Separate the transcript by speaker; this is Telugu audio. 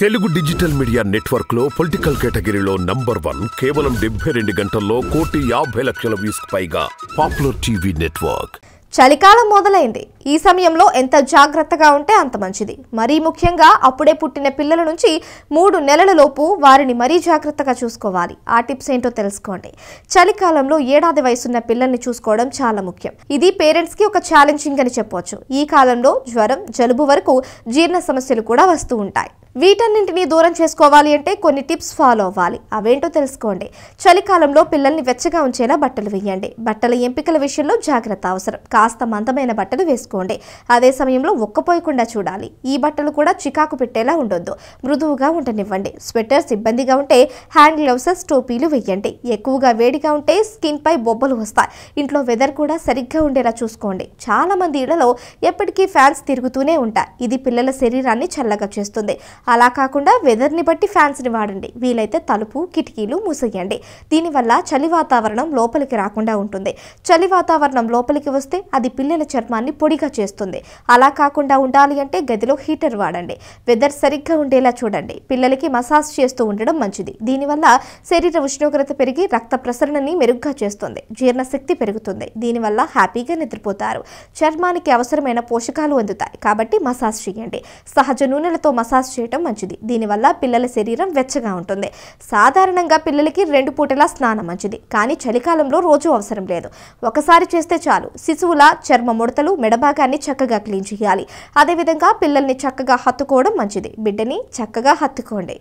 Speaker 1: తెలుగు డిజిటల్ మీడియా నెట్వర్క్ లో పొలిటికల్ కేటగిరీలో నంబర్ వన్ కేవలం డెబ్బై రెండు గంటల్లో కోటి యాభై లక్షల వ్యూస్ పైగా పాపులర్ టీవీ నెట్వర్క్
Speaker 2: చలికాలం మొదలైంది ఈ సమయంలో ఎంత జాగ్రత్తగా ఉంటే అంత మంచిది మరీ ముఖ్యంగా అప్పుడే పుట్టిన పిల్లల నుంచి మూడు నెలల లోపు వారిని మరీ జాగ్రత్తగా చూసుకోవాలి ఆ టిప్స్ ఏంటో తెలుసుకోండి చలికాలంలో ఏడాది వయసున్న పిల్లల్ని చూసుకోవడం చాలా ముఖ్యం ఇది పేరెంట్స్కి ఒక ఛాలెంజింగ్ అని చెప్పవచ్చు ఈ కాలంలో జ్వరం జలుబు వరకు జీర్ణ సమస్యలు కూడా వస్తూ ఉంటాయి వీటన్నింటినీ దూరం చేసుకోవాలి అంటే కొన్ని టిప్స్ ఫాలో అవ్వాలి అవేంటో తెలుసుకోండి చలికాలంలో పిల్లల్ని వెచ్చగా ఉంచేలా బట్టలు వేయండి బట్టల ఎంపికల విషయంలో జాగ్రత్త అవసరం కాస్త మందమైన బట్టలు వేసుకోండి అదే సమయంలో ఒక్కపోయకుండా చూడాలి ఈ బట్టలు కూడా చికాకు పెట్టేలా ఉండొద్దు మృదువుగా ఉండనివ్వండి స్వెటర్స్ ఇబ్బందిగా ఉంటే హ్యాండ్ గ్లౌస్ టోపీలు వేయండి ఎక్కువగా వేడిగా ఉంటే స్కిన్ పై బొబ్బలు వస్తాయి ఇంట్లో వెదర్ కూడా సరిగ్గా ఉండేలా చూసుకోండి చాలా మంది ఇళ్లలో ఎప్పటికీ ఫ్యాన్స్ తిరుగుతూనే ఉంటాయి ఇది పిల్లల శరీరాన్ని చల్లగా చేస్తుంది అలా కాకుండా వెదర్ని బట్టి ఫ్యాన్స్ని వాడండి వీలైతే తలుపు కిటికీలు మూసేయండి దీనివల్ల చలి వాతావరణం లోపలికి రాకుండా ఉంటుంది చలి వాతావరణం లోపలికి వస్తే అది పిల్లల చర్మాన్ని పొడిగా చేస్తుంది అలా కాకుండా ఉండాలి అంటే గదిలో హీటర్ వాడండి వెదర్ సరిగ్గా ఉండేలా చూడండి పిల్లలకి మసాజ్ చేస్తూ ఉండడం మంచిది దీనివల్ల శరీర ఉష్ణోగ్రత పెరిగి రక్త ప్రసరణని మెరుగ్గా చేస్తుంది జీర్ణశక్తి పెరుగుతుంది దీనివల్ల హ్యాపీగా నిద్రపోతారు చర్మానికి అవసరమైన పోషకాలు అందుతాయి కాబట్టి మసాజ్ చేయండి సహజ నూనెలతో మసాజ్ చేయడం చేయటం మంచిది దీనివల్ల పిల్లల శరీరం వెచ్చగా ఉంటుంది సాధారణంగా పిల్లలకి రెండు పూటలా స్నానం మంచిది కానీ చలికాలంలో రోజు అవసరం లేదు ఒకసారి చేస్తే చాలు శిశువుల చర్మ ముడతలు మెడభాగాన్ని చక్కగా క్లీన్ చేయాలి అదేవిధంగా పిల్లల్ని చక్కగా హత్తుకోవడం మంచిది బిడ్డని చక్కగా హత్తుకోండి